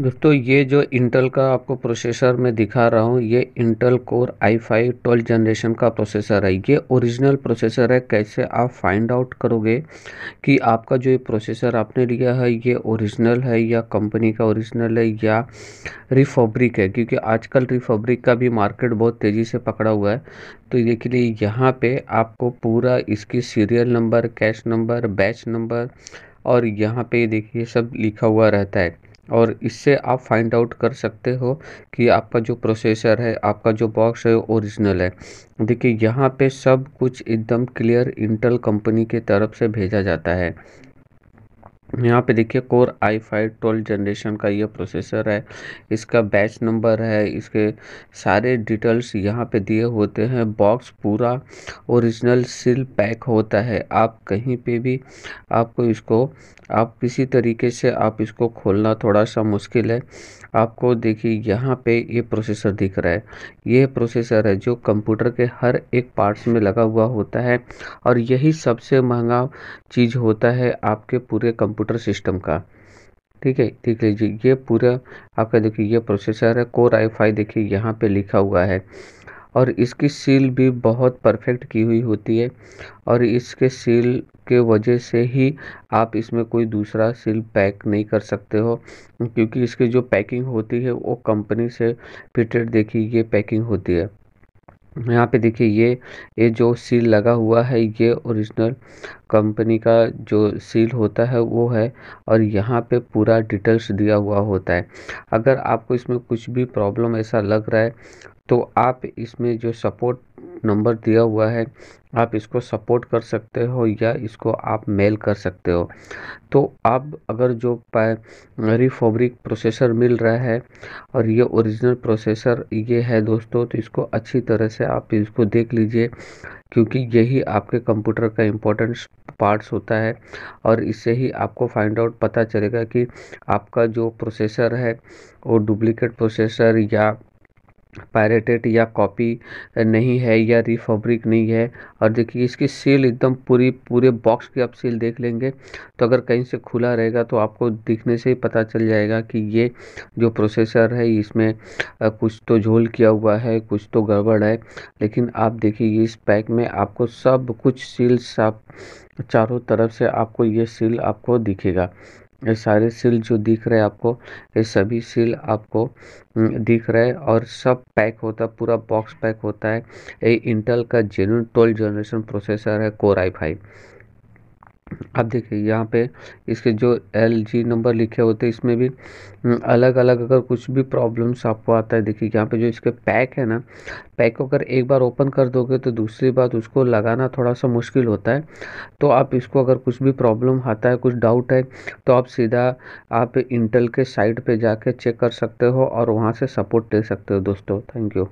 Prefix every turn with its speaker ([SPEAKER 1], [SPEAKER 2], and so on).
[SPEAKER 1] दोस्तों ये जो इंटेल का आपको प्रोसेसर मैं दिखा रहा हूँ ये Intel core I five twelve generation का प्रोसेसर है ये ओरिजिनल प्रोसेसर है कैसे आप फाइंड आउट करोगे कि आपका जो ये प्रोसेसर आपने लिया है ये ओरिजिनल है या कंपनी का ओरिजिनल है या रिफॉब्रिक है क्योंकि आजकल रिफॉब्रिक का भी मार्केट बहुत तेज़ी से पकड़ा हुआ है तो ये के लिए यहाँ पर आपको पूरा इसकी serial number cache number batch number और यहाँ पर देखिए सब लिखा हुआ रहता है और इससे आप फाइंड आउट कर सकते हो कि आपका जो प्रोसेसर है आपका जो बॉक्स है ओरिजिनल है देखिए यहाँ पे सब कुछ एकदम क्लियर इंटेल कंपनी के तरफ से भेजा जाता है यहाँ पे देखिए core I five twelve generation का ये प्रोसेसर है इसका बैच नंबर है इसके सारे डिटेल्स यहाँ पे दिए होते हैं बॉक्स पूरा ओरिजिनल सील पैक होता है आप कहीं पे भी आपको इसको आप किसी तरीके से आप इसको खोलना थोड़ा सा मुश्किल है आपको देखिए यहाँ पे ये प्रोसेसर दिख रहा है ये प्रोसेसर है जो कंप्यूटर के हर एक पार्ट्स में लगा हुआ होता है और यही सबसे महंगा चीज़ होता है आपके पूरे कंप्यूटर सिस्टम का ठीक है ठीक है जी ये पूरा आपका देखिए ये प्रोसेसर है कोर आई फाई देखिए यहाँ पे लिखा हुआ है और इसकी सील भी बहुत परफेक्ट की हुई होती है और इसके सील के वजह से ही आप इसमें कोई दूसरा सील पैक नहीं कर सकते हो क्योंकि इसकी जो पैकिंग होती है वो कंपनी से फिटेड देखिए ये पैकिंग होती है यहाँ पे देखिए ये ये जो सील लगा हुआ है ये ओरिजिनल कंपनी का जो सील होता है वो है और यहाँ पे पूरा डिटेल्स दिया हुआ होता है अगर आपको इसमें कुछ भी प्रॉब्लम ऐसा लग रहा है तो आप इसमें जो सपोर्ट नंबर दिया हुआ है आप इसको सपोर्ट कर सकते हो या इसको आप मेल कर सकते हो तो आप अगर जो रिफोब्रिक प्रोसेसर मिल रहा है और ये ओरिजिनल प्रोसेसर ये है दोस्तों तो इसको अच्छी तरह से आप इसको देख लीजिए क्योंकि यही आपके कंप्यूटर का इम्पोर्टेंट पार्ट्स होता है और इससे ही आपको फाइंड आउट पता चलेगा कि आपका जो प्रोसेसर है वो डुप्लीकेट प्रोसेसर या पायरेटेड या कॉपी नहीं है या रिफब्रिक नहीं है और देखिए इसकी सील एकदम पूरी पूरे बॉक्स की आप सील देख लेंगे तो अगर कहीं से खुला रहेगा तो आपको दिखने से ही पता चल जाएगा कि ये जो प्रोसेसर है इसमें कुछ तो झोल किया हुआ है कुछ तो गड़बड़ है लेकिन आप देखिए इस पैक में आपको सब कुछ सील साफ चारों तरफ से आपको ये सील आपको दिखेगा ये सारे सील जो दिख रहे हैं आपको ये सभी सील आपको दिख रहे हैं और सब पैक होता है पूरा बॉक्स पैक होता है ये इंटेल का जेन्यून ट्वेल्व जनरेशन प्रोसेसर है कोर आई फाइव आप देखिए यहाँ पे इसके जो एल जी नंबर लिखे होते हैं इसमें भी हम्म, अलग अलग अगर कुछ भी प्रॉब्लम्स आपको आता है देखिए यहाँ पे जो इसके पैक है ना पैक को अगर एक बार ओपन कर दोगे तो दूसरी बात उसको लगाना थोड़ा सा मुश्किल होता है तो आप इसको अगर कुछ भी प्रॉब्लम आता है कुछ डाउट है तो आप सीधा आप इंटेल के साइट पर जाके चेक कर सकते हो और वहाँ से सपोर्ट ले सकते हो दोस्तों थैंक यू